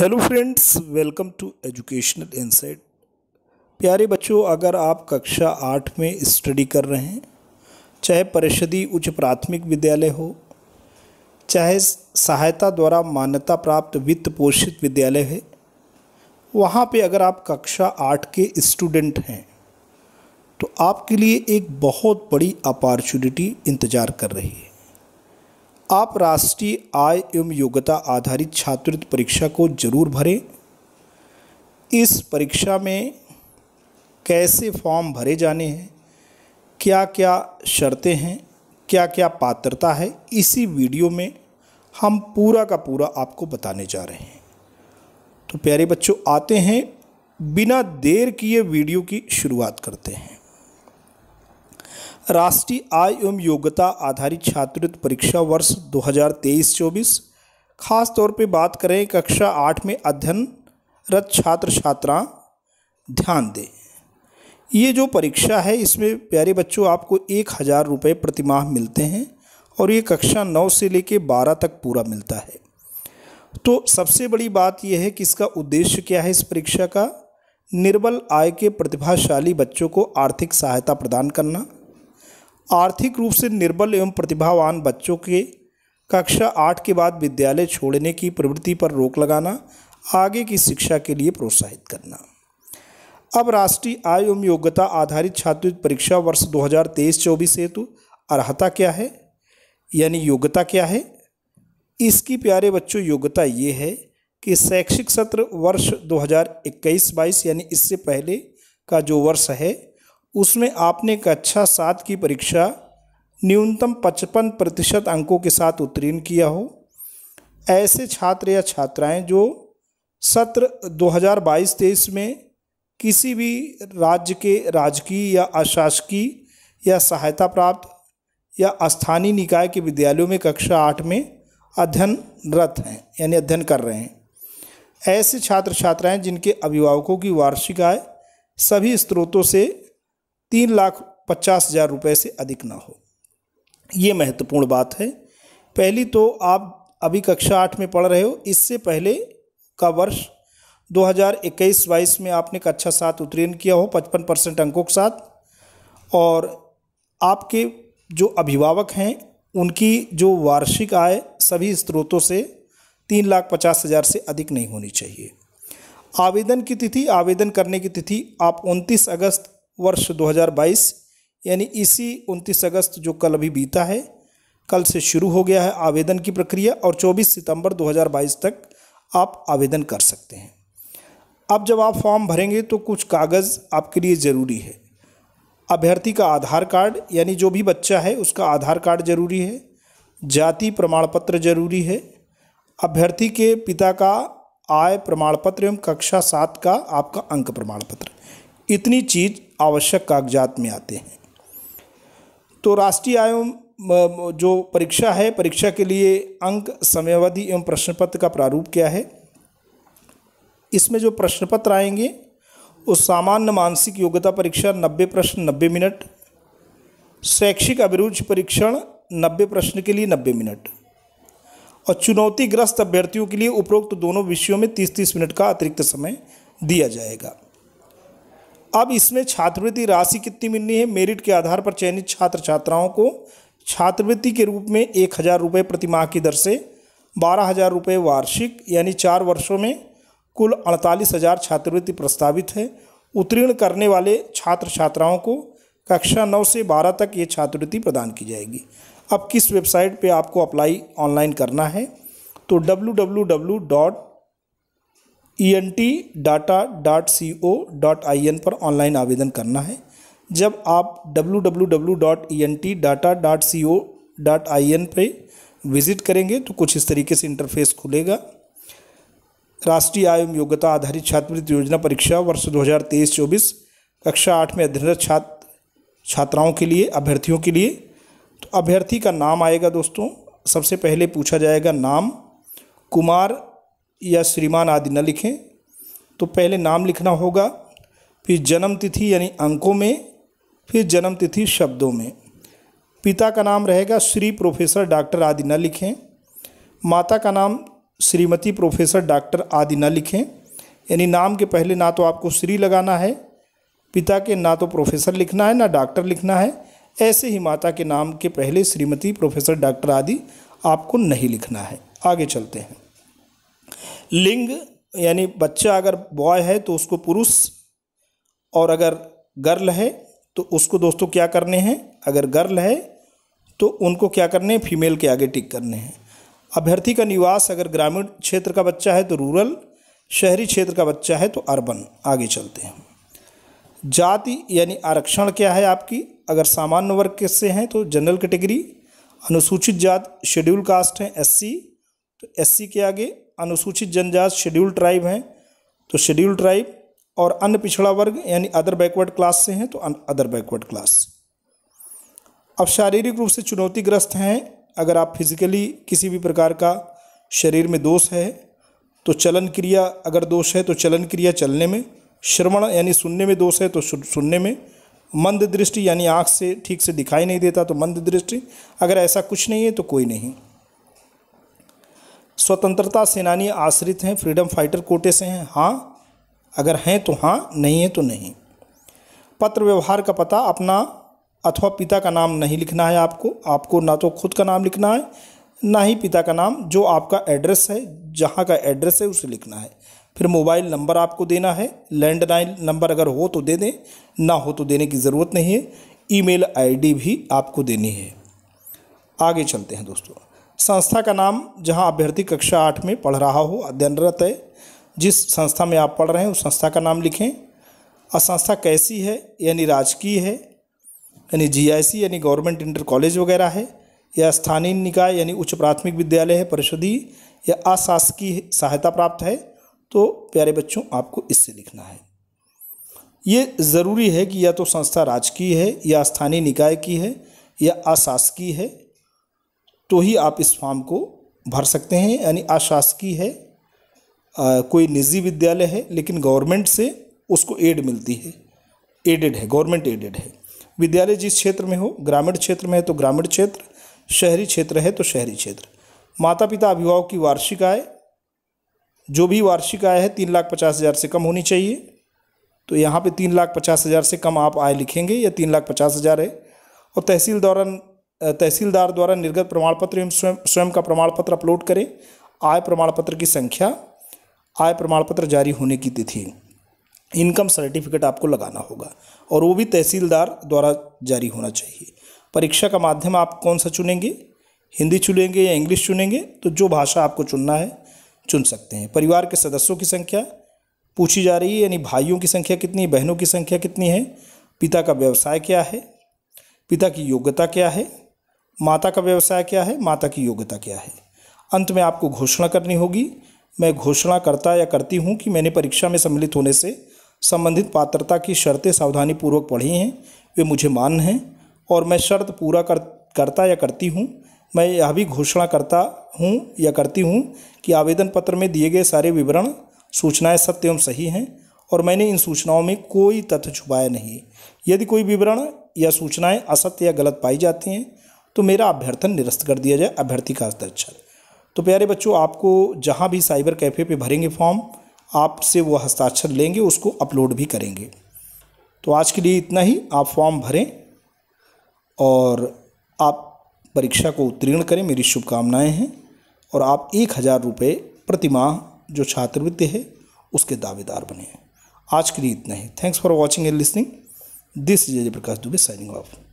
hello friends welcome to educational insight प्यारे बच्चों अगर आप कक्षा आठ में स्टडी कर रहे हैं चाहे परिषदी उच्च प्राथमिक विद्यालय हो चाहे सहायता द्वारा मान्यता प्राप्त वित्त पोषित विद्यालय है वहाँ पे अगर आप कक्षा आठ के स्टूडेंट हैं तो आपके लिए एक बहुत बड़ी अपॉर्चुनिटी इंतज़ार कर रही है आप राष्ट्रीय आय एवं योग्यता आधारित छात्रवृत्ति परीक्षा को जरूर भरें इस परीक्षा में कैसे फॉर्म भरे जाने हैं क्या क्या शर्तें हैं क्या क्या पात्रता है इसी वीडियो में हम पूरा का पूरा आपको बताने जा रहे हैं तो प्यारे बच्चों आते हैं बिना देर किए वीडियो की शुरुआत करते हैं राष्ट्रीय आय एवं योग्यता आधारित छात्रवृत्ति परीक्षा वर्ष 2023-24 खास तौर पे बात करें कक्षा आठ में अध्ययनरत छात्र छात्रा ध्यान दें ये जो परीक्षा है इसमें प्यारे बच्चों आपको एक हज़ार रुपये प्रतिमाह मिलते हैं और ये कक्षा नौ से लेके बारह तक पूरा मिलता है तो सबसे बड़ी बात यह है कि इसका उद्देश्य क्या है इस परीक्षा का निर्बल आय के प्रतिभाशाली बच्चों को आर्थिक सहायता प्रदान करना आर्थिक रूप से निर्बल एवं प्रतिभावान बच्चों के कक्षा आठ के बाद विद्यालय छोड़ने की प्रवृत्ति पर रोक लगाना आगे की शिक्षा के लिए प्रोत्साहित करना अब राष्ट्रीय आय एवं योग्यता आधारित छात्रवृत्ति परीक्षा वर्ष 2023-24 हेतु अर्हता क्या है यानी योग्यता क्या है इसकी प्यारे बच्चों योग्यता ये है कि शैक्षिक सत्र वर्ष 2021-22 यानी इससे पहले का जो वर्ष है उसमें आपने कक्षा अच्छा सात की परीक्षा न्यूनतम पचपन प्रतिशत अंकों के साथ उत्तीर्ण किया हो ऐसे छात्र या छात्राएं जो सत्र 2022-23 में किसी भी राज्य के राजकीय या अशासकीय या सहायता प्राप्त या स्थानीय निकाय के विद्यालयों में कक्षा आठ में अध्ययनरत हैं यानी अध्ययन कर रहे हैं ऐसे छात्र छात्राएं जिनके अभिभावकों की वार्षिक आय सभी स्रोतों से तीन लाख पचास हज़ार रुपये से अधिक ना हो ये महत्वपूर्ण बात है पहली तो आप अभी कक्षा आठ में पढ़ रहे हो इससे पहले का वर्ष 2021-22 में आपने कक्षा सात उत्तीर्ण किया हो 55 परसेंट अंकों के साथ और आपके जो अभिभावक हैं उनकी जो वार्षिक आय सभी स्रोतों से तीन लाख पचास हज़ार से अधिक नहीं होनी चाहिए आवेदन की तिथि आवेदन करने की तिथि आप 29 अगस्त वर्ष 2022 यानी इसी 29 अगस्त जो कल अभी बीता है कल से शुरू हो गया है आवेदन की प्रक्रिया और 24 सितंबर 2022 तक आप आवेदन कर सकते हैं अब जब आप फॉर्म भरेंगे तो कुछ कागज़ आपके लिए ज़रूरी है अभ्यर्थी का आधार कार्ड यानी जो भी बच्चा है उसका आधार कार्ड जरूरी है जाति प्रमाण पत्र जरूरी है अभ्यर्थी के पिता का आय प्रमाण पत्र एवं कक्षा सात का आपका अंक प्रमाण पत्र इतनी चीज़ आवश्यक कागजात में आते हैं तो राष्ट्रीय आयु जो परीक्षा है परीक्षा के लिए अंक समयावधि एवं प्रश्न पत्र का प्रारूप क्या है इसमें जो प्रश्न पत्र आएंगे वो सामान्य मानसिक योग्यता परीक्षा नब्बे प्रश्न नब्बे मिनट शैक्षिक अभिरुचि परीक्षण नब्बे प्रश्न के लिए नब्बे मिनट और चुनौतीग्रस्त अभ्यर्थियों के लिए उपरोक्त दोनों विषयों में तीस तीस मिनट का अतिरिक्त समय दिया जाएगा अब इसमें छात्रवृत्ति राशि कितनी मिलनी है मेरिट के आधार पर चयनित छात्र छात्राओं को छात्रवृत्ति के रूप में एक हज़ार रुपये प्रतिमाह की दर से बारह हज़ार रुपये वार्षिक यानी चार वर्षों में कुल अड़तालीस हज़ार छात्रवृत्ति प्रस्तावित है उत्तीर्ण करने वाले छात्र छात्राओं को कक्षा नौ से बारह तक ये छात्रवृत्ति प्रदान की जाएगी अब किस वेबसाइट पर आपको अप्लाई ऑनलाइन करना है तो W W W dot E N T data dot C O dot I N पर ऑनलाइन आवेदन करना है जब आप W W W dot E N T data dot C O dot I N पर विजिट करेंगे तो कुछ इस तरीके से इंटरफेस खुलेगा राष्ट्रीय आय योग्यता आधारित छात्रवृत्ति योजना परीक्षा वर्ष 2023-24 कक्षा आठ में अध्ययनरत छात्र छात्राओं के लिए अभ्यर्थियों के लिए तो अभ्यर्थी का नाम आएगा दोस्तों सबसे पहले पूछा जाएगा नाम कुमार या श्रीमान आदि न लिखें तो पहले नाम लिखना होगा फिर जन्म तिथि यानी अंकों में फिर जन्म तिथि शब्दों में पिता का नाम रहेगा श्री प्रोफेसर डॉक्टर आदि न लिखें माता का नाम श्रीमती प्रोफेसर डॉक्टर आदि न लिखें यानी नाम के पहले ना तो आपको श्री लगाना है पिता के ना तो प्रोफेसर लिखना है ना डॉक्टर लिखना है ऐसे ही माता के नाम के पहले श्रीमती प्रोफेसर डॉक्टर आदि आपको नहीं लिखना है आगे चलते हैं लिंग यानी बच्चा अगर बॉय है तो उसको पुरुष और अगर गर्ल है तो उसको दोस्तों क्या करने हैं अगर गर्ल है तो उनको क्या करने हैं फीमेल के आगे टिक करने हैं अभ्यर्थी का निवास अगर ग्रामीण क्षेत्र का बच्चा है तो रूरल शहरी क्षेत्र का बच्चा है तो अर्बन आगे चलते हैं जाति यानी आरक्षण क्या है आपकी अगर सामान्य वर्ग के से हैं तो जनरल कैटेगरी अनुसूचित जात शेड्यूल कास्ट हैं एससी तो एससी के आगे अनुसूचित जनजात शेड्यूल ट्राइब हैं तो शेड्यूल ट्राइब और अन्य पिछड़ा वर्ग यानी अदर बैकवर्ड क्लास से हैं तो अदर बैकवर्ड क्लास अब शारीरिक रूप से चुनौतीग्रस्त हैं अगर आप फिजिकली किसी भी प्रकार का शरीर में दोष है तो चलन क्रिया अगर दोष है तो चलन क्रिया चलने में श्रवण यानी सुनने में दोष है तो सुनने में मंद दृष्टि यानी आँख से ठीक से दिखाई नहीं देता तो मंद दृष्टि अगर ऐसा कुछ नहीं है तो कोई नहीं स्वतंत्रता सेनानी आश्रित हैं फ्रीडम फाइटर कोटे से हैं हाँ अगर हैं तो हाँ नहीं है तो नहीं पत्र व्यवहार का पता अपना अथवा पिता का नाम नहीं लिखना है आपको आपको ना तो खुद का नाम लिखना है ना ही पिता का नाम जो आपका एड्रेस है जहाँ का एड्रेस है उसे लिखना है फिर मोबाइल नंबर आपको देना है लैंडलाइन नंबर अगर हो तो दे दें ना हो तो देने की ज़रूरत नहीं है ईमेल आईडी भी आपको देनी है आगे चलते हैं दोस्तों संस्था का नाम जहां अभ्यर्थी कक्षा आठ में पढ़ रहा हो अध्ययनरत है जिस संस्था में आप पढ़ रहे हैं उस संस्था का नाम लिखें और संस्था कैसी है यानी राजकीय है यानी जीआईसी यानी गवर्नमेंट इंटर कॉलेज वगैरह है या स्थानीय निकाय यानी उच्च प्राथमिक विद्यालय है परिषदी या अशासकीय सहायता प्राप्त है तो प्यारे बच्चों आपको इससे लिखना है ये ज़रूरी है कि या तो संस्था राजकीय है या स्थानीय निकाय की है या अशासकीय है तो ही आप इस फॉर्म को भर सकते हैं यानी अशासकीय है आ, कोई निजी विद्यालय है लेकिन गवर्नमेंट से उसको एड मिलती है एडेड है गवर्नमेंट एडेड है विद्यालय जिस क्षेत्र में हो ग्रामीण क्षेत्र में है तो ग्रामीण क्षेत्र शहरी क्षेत्र है तो शहरी क्षेत्र माता पिता अभिभावक की वार्षिक आय जो भी वार्षिक आय है तीन लाख पचास हज़ार से कम होनी चाहिए तो यहाँ पे तीन लाख पचास हज़ार से कम आप आय लिखेंगे या तीन लाख पचास हज़ार है और तहसील दौरान तहसीलदार द्वारा निर्गत प्रमाण पत्र एवं स्वयं स्वयं का प्रमाण पत्र अपलोड करें आय प्रमाण पत्र की संख्या आय प्रमाण पत्र जारी होने की तिथि इनकम सर्टिफिकेट आपको लगाना होगा और वो भी तहसीलदार द्वारा जारी होना चाहिए परीक्षा का माध्यम आप कौन सा चुनेंगे हिंदी चुनेंगे या इंग्लिश चुनेंगे तो जो भाषा आपको चुनना है चुन सकते हैं परिवार के सदस्यों की संख्या पूछी जा रही है यानी भाइयों की संख्या कितनी है बहनों की संख्या कितनी है पिता का व्यवसाय क्या है पिता की योग्यता क्या है माता का व्यवसाय क्या है माता की योग्यता क्या है अंत में आपको घोषणा करनी होगी मैं घोषणा करता या करती हूँ कि मैंने परीक्षा में सम्मिलित होने से संबंधित पात्रता की शर्तें सावधानीपूर्वक पढ़ी हैं वे मुझे मान हैं और मैं शर्त पूरा कर करता या करती हूँ मैं यह भी घोषणा करता हूँ या करती हूँ कि आवेदन पत्र में दिए गए सारे विवरण सूचनाएं सत्य एवं सही हैं और मैंने इन सूचनाओं में कोई तथ्य छुपाया नहीं यदि कोई विवरण या सूचनाएं असत्य या गलत पाई जाती हैं तो मेरा अभ्यर्थन निरस्त कर दिया जाए अभ्यर्थी का हस्ताक्षर तो प्यारे बच्चों आपको जहाँ भी साइबर कैफ़े पे भरेंगे फॉर्म आपसे वो हस्ताक्षर लेंगे उसको अपलोड भी करेंगे तो आज के लिए इतना ही आप फॉर्म भरें और आप परीक्षा को उत्तीर्ण करें मेरी शुभकामनाएँ हैं और आप एक हज़ार रुपये प्रतिमाह जो छात्रवृत्ति है उसके दावेदार बने आज के लिए इतना ही thanks for watching and listening this Jay Prakash Dubey signing off